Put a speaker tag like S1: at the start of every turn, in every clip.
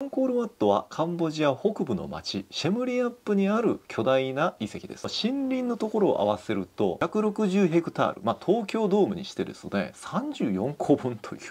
S1: アンコールワットはカンボジア北部の町シェムリアップにある巨大な遺跡です森林のところを合わせると160ヘクタール、まあ、東京ドームにしてですね34個分という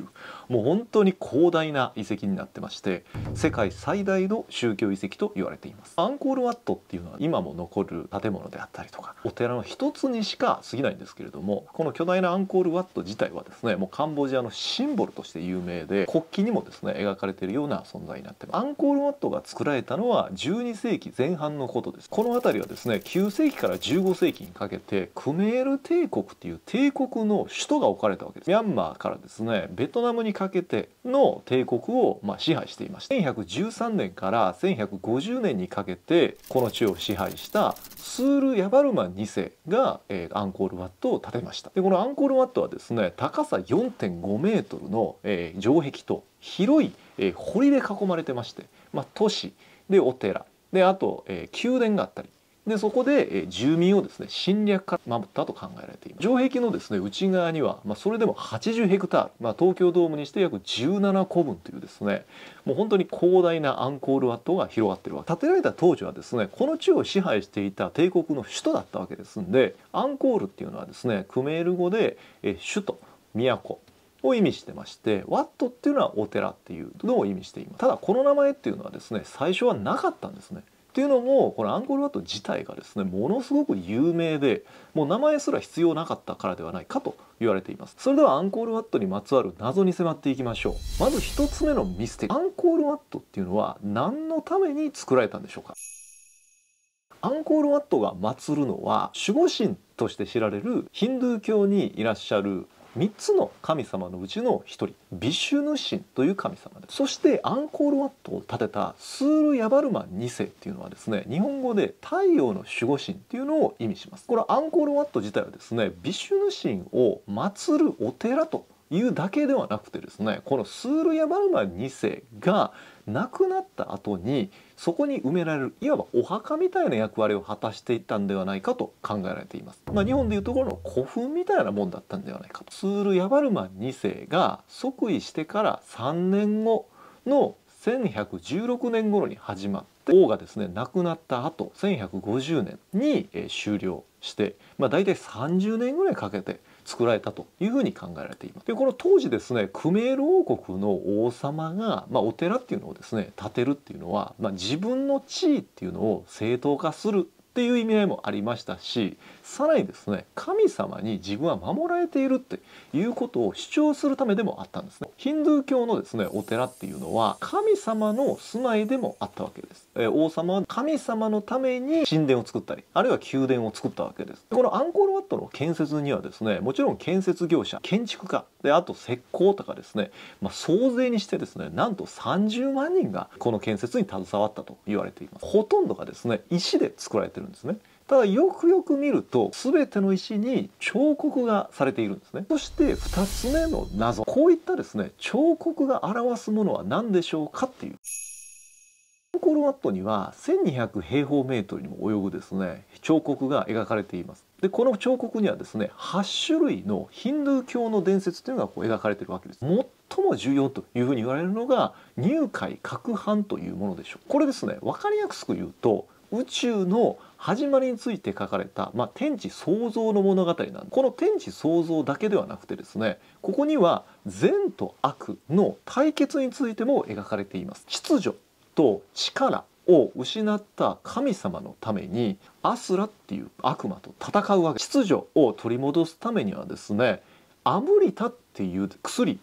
S1: もう本当に広大な遺跡になってまして世界最大の宗教遺跡と言われていますアンコールワットっていうのは今も残る建物であったりとかお寺の一つにしか過ぎないんですけれどもこの巨大なアンコールワット自体はですねもうカンボジアのシンボルとして有名で国旗にもですね描かれているような存在になってってアンコールワットが作られたのは12世紀前半のことですこの辺りはですね9世紀から15世紀にかけてクメール帝国っていう帝国の首都が置かれたわけですミャンマーからですねベトナムにかけての帝国をまあ支配していました1113年から1150年にかけてこの地を支配したスール・ヤバルマン2世が、えー、アンコールワットを建てましたでこのアンコールワットはですね高さ4.5メートルの、えー、城壁と広いえー、堀で囲まれてまして、まあ、都市でお寺であと、えー、宮殿があったりでそこで、えー、住民をですね侵略から守ったと考えられています城壁のですね内側には、まあ、それでも80ヘクタール、まあ、東京ドームにして約17個分というですねもう本当に広大なアンコールワットが広がってるわけ建てられた当時はですねこの地を支配していた帝国の首都だったわけですんでアンコールっていうのはですねクメール語で、えー、首都都を意味してましてワットっていうのはお寺っていうのを意味していますただこの名前っていうのはですね最初はなかったんですねっていうのもこのアンコールワット自体がですねものすごく有名でもう名前すら必要なかったからではないかと言われていますそれではアンコールワットにまつわる謎に迫っていきましょうまず1つ目のミステリーアンコールワットっていうのは何のために作られたんでしょうかアンコールワットが祀るのは守護神として知られるヒンドゥー教にいらっしゃる3つの神様のうちの1人ビシュヌ神という神様ですそしてアンコールワットを建てたスール・ヤバルマン2世っていうのはですね日本語で太陽の守護神っていうのを意味しますこれアンコールワット自体はですねビシュヌ神を祀るお寺というだけではなくてですねこのスール・ヤバルマン2世が亡くなった後にそこに埋められるいわばお墓みたいな役割を果たしていたんではないかと考えられています、まあ、日本でいうところの古墳みたいなもんだったんではないかと。ツール・ヤバルマン2世が即位してから3年後の1116年頃に始まって王がですね亡くなった後1150年に終了して、まあ、大体30年ぐらいかけて作られたというふうに考えられています。でこの当時ですねクメール王国の王様が、まあ、お寺っていうのをですね建てるっていうのは、まあ、自分の地位っていうのを正当化するっていう意味合いもありましたしさらにですね神様に自分は守られているっていうことを主張するためでもあったんですね。ヒンドゥー教のですねお寺っていうのは神様の住まいでもあったわけです、えー、王様は神様のために神殿を作ったりあるいは宮殿を作ったわけですこのアンコールワットの建設にはですねもちろん建設業者建築家であと石膏とかですね、まあ、総勢にしてですねなんと30万人がこの建設に携わったと言われていますほとんどがですね石で作られてるんですねただよくよく見ると全ての石に彫刻がされているんですねそして2つ目の謎こういったですね彫刻が表すものは何でしょうかっていうコロワットには1200平方メートルにも及ぶですね彫刻が描かれていますでこの彫刻にはですね8種類のヒンドゥー教の伝説というのがこう描かれているわけです最も重要というふうに言われるのが入会各藩というものでしょうこれですね分かりやすく言うと宇宙の始まりについて書かれた、まあ、天地創造の物語なんこの天地創造だけではなくてですねここには善と悪の対決についても描かれています秩序と力を失った神様のためにアスラっていう悪魔と戦うわけ秩序を取り戻すためにはですねアムリタっていう薬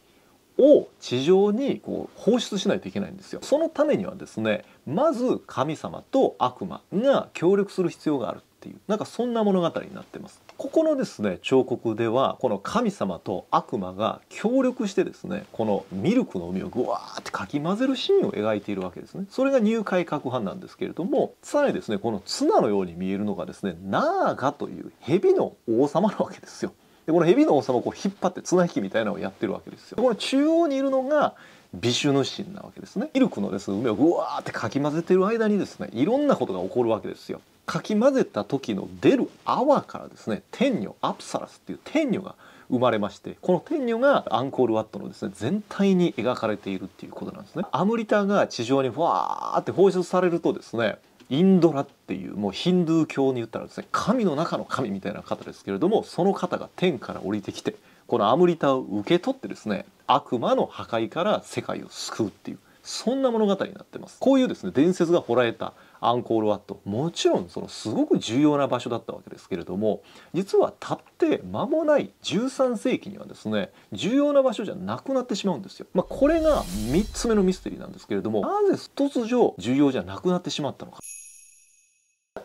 S1: を地上にこう放出しないといけないんですよそのためにはですねまず神様と悪魔が協力する必要があるっていうなんかそんな物語になってますここのですね彫刻ではこの神様と悪魔が協力してですねこのミルクの海をぐわーってかき混ぜるシーンを描いているわけですねそれが入会攪拌なんですけれどもさらにですねこの綱のように見えるのがですねナーガという蛇の王様なわけですよでこの蛇の王様をこう引っ張って綱引きみたいなのをやってるわけですよ。この中央にいるのがビシュヌ神なわけですね。イルクのですね梅をぐわーってかき混ぜてる間にですねいろんなことが起こるわけですよ。かき混ぜた時の出る泡からですね天女アプサラスっていう天女が生まれましてこの天女がアンコール・ワットのですね全体に描かれているっていうことなんですね。アムリタが地上にふわーって放出されるとですねインドラっていうもうヒンドゥー教に言ったらですね神の中の神みたいな方ですけれどもその方が天から降りてきてこのアムリタを受け取ってですね悪魔の破壊から世界を救うっていうそんな物語になってますこういうですね伝説が掘られたアンコールワットもちろんそのすごく重要な場所だったわけですけれども実はたって間もない13世紀にはですね重要な場所じゃなくなってしまうんですよ、まあ、これが3つ目のミステリーなんですけれどもなぜ突如重要じゃなくなってしまったのか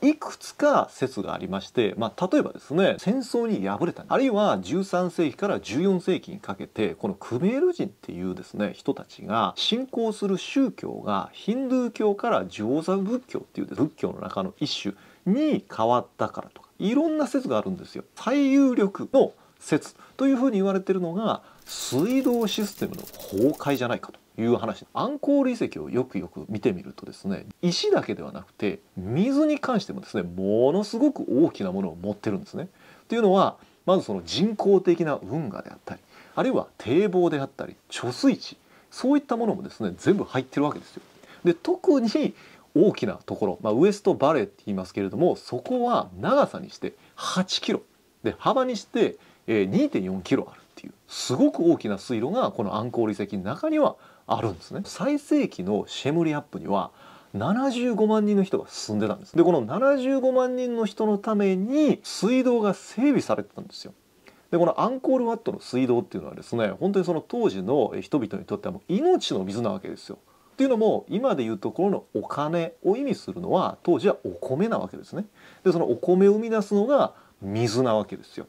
S1: いくつか説がありまして、まあ、例えばですね戦争に敗れたあるいは13世紀から14世紀にかけてこのクメール人っていうですね人たちが信仰する宗教がヒンドゥー教からジョーザ仏教っていう仏教の中の一種に変わったからとかいろんな説があるんですよ。最有力の説というふうに言われてるのが水道システムの崩壊じゃないかと。いう話アンコール遺跡をよくよく見てみるとですね石だけではなくて水に関してもですねものすごく大きなものを持ってるんですね。というのはまずその人工的な運河であったりあるいは堤防であったり貯水池そういったものもですね全部入ってるわけですよ。で特に大きなところ、まあ、ウエストバレーって言いますけれどもそこは長さにして8キロで幅にして2.4キロあるっていうすごく大きな水路がこのアンコール遺跡の中にはあるんですね最盛期のシェムリアップには75万人の人が住んでたんですでこの75万人の人のために水道が整備されてたんですよでこのアンコールワットの水道っていうのはですね本当にその当時の人々にとってはもう命の水なわけですよっていうのも今でいうところのお金を意味するのは当時はお米なわけですねでそのお米を生み出すのが水なわけですよ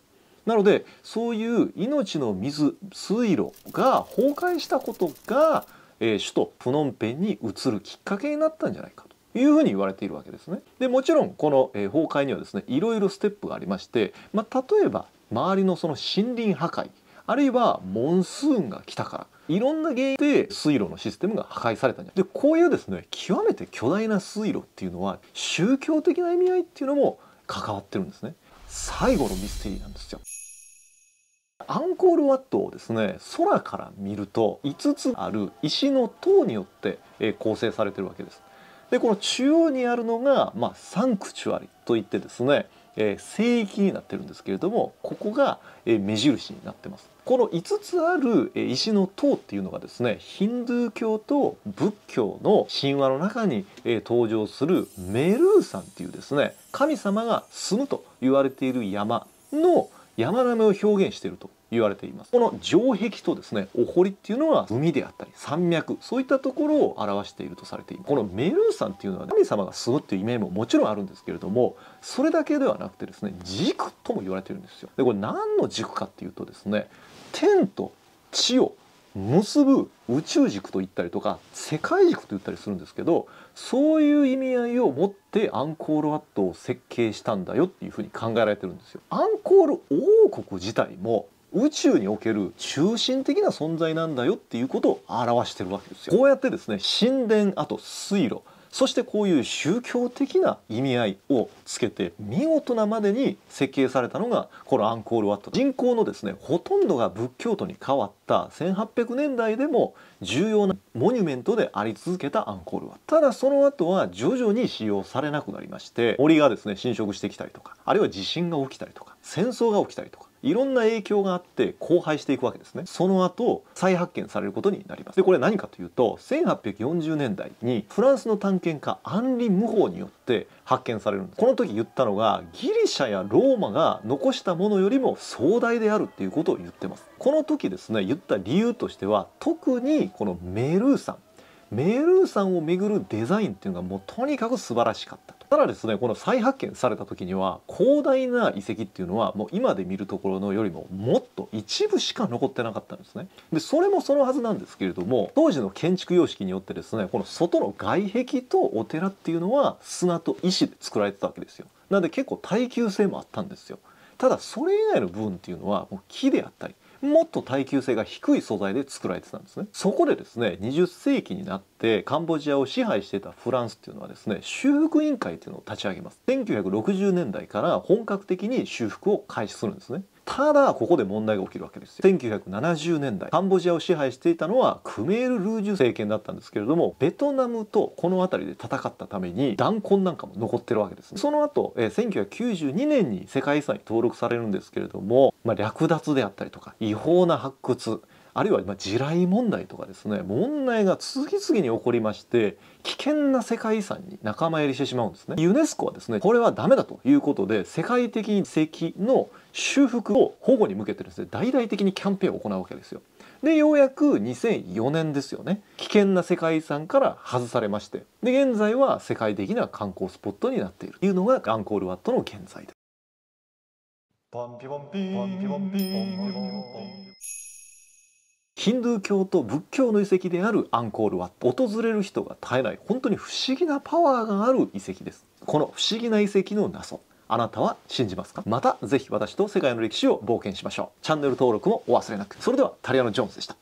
S1: なのでそういう命の水水路が崩壊したことが、えー、首都プノンペンに移るきっかけになったんじゃないかというふうに言われているわけですね。でもちろんこの、えー、崩壊にはですねいろいろステップがありまして、まあ、例えば周りのその森林破壊あるいはモンスーンが来たからいろんな原因で水路のシステムが破壊されたんじゃでこういうですね極めて巨大な水路っていうのは宗教的な意味合いっていうのも関わってるんですね最後のミステリーなんですよアンコールワットをですね空から見ると5つある石の塔によって構成されてるわけです。でこの中央にあるのが、まあ、サンクチュアリといってですね、えー、聖域になってるんですけれどもここが、え目印になってます。この5つある石の塔っていうのがですねヒンドゥー教と仏教の神話の中に登場するメルーさんっていうですね神様が住むと言われている山の山並みを表現していると言われていますこの城壁とですねお堀っていうのは海であったり山脈そういったところを表しているとされていますこのメルーんっていうのは神様が住むっていうイメージももちろんあるんですけれどもそれだけではなくてですね軸とも言われてるんですよでこれ何の軸かっていうとですね天と地を結ぶ宇宙軸と言ったりとか世界軸と言ったりするんですけどそういう意味合いを持ってアンコールワットを設計したんだよっていうふうに考えられてるんですよ。アンコール王国自体も宇宙における中心的な存在なんだよっていうことを表してるわけですよ。こうやってですね神殿あと水路そしてこういう宗教的な意味合いをつけて見事なまでに設計されたのがこのアンコール・ワット人口のですねほとんどが仏教徒に変わった1800年代でも重要なモニュメントであり続けたアンコール・ワットただその後は徐々に使用されなくなりまして森がですね侵食してきたりとかあるいは地震が起きたりとか戦争が起きたりとかいろんな影響があって荒廃していくわけですねその後再発見されることになりますでこれ何かというと1840年代にフランスの探検家アンリ・ムホーによって発見されるんですこの時言ったのがギリシャやローマが残したものよりも壮大であるっていうことを言ってますこの時ですね言った理由としては特にこのメルー山メールーさんをめぐるデザインっていうのがもうとにかく素晴らしかったとただですねこの再発見された時には広大な遺跡っていうのはもう今で見るところのよりももっと一部しか残ってなかったんですねでそれもそのはずなんですけれども当時の建築様式によってですねこの外の外壁とお寺っていうのは砂と石で作られてたわけですよなんで結構耐久性もあったんですよただそれ以外の部分っていうのはもう木であったりもっと耐久性が低い素材で作られてたんですねそこでですね20世紀になってカンボジアを支配してたフランスっていうのはですね修復委員会っていうのを立ち上げます1960年代から本格的に修復を開始するんですねただここで問題が起きるわけですよ1970年代カンボジアを支配していたのはクメール・ルージュ政権だったんですけれどもベトナムとこの辺りで戦ったために弾痕なんかも残ってるわけですねその後、え1992年に世界遺産に登録されるんですけれども、まあ、略奪であったりとか違法な発掘あるいは今地雷問題とかですね問題が次々に起こりまして危険な世界遺産に仲間入りしてしまうんですねユネスコはですねこれはダメだということで世界的遺跡の修復を保護に向けてですね大々的にキャンペーンを行うわけですよでようやく2004年ですよね危険な世界遺産から外されましてで現在は世界的な観光スポットになっているというのがアンコールワットの現在です。ヒンドゥー教と仏教の遺跡であるアンコールは訪れる人が絶えない本当に不思議なパワーがある遺跡ですこの不思議な遺跡の謎あなたは信じますかまたぜひ私と世界の歴史を冒険しましょうチャンネル登録もお忘れなくそれではタリアのジョーンズでした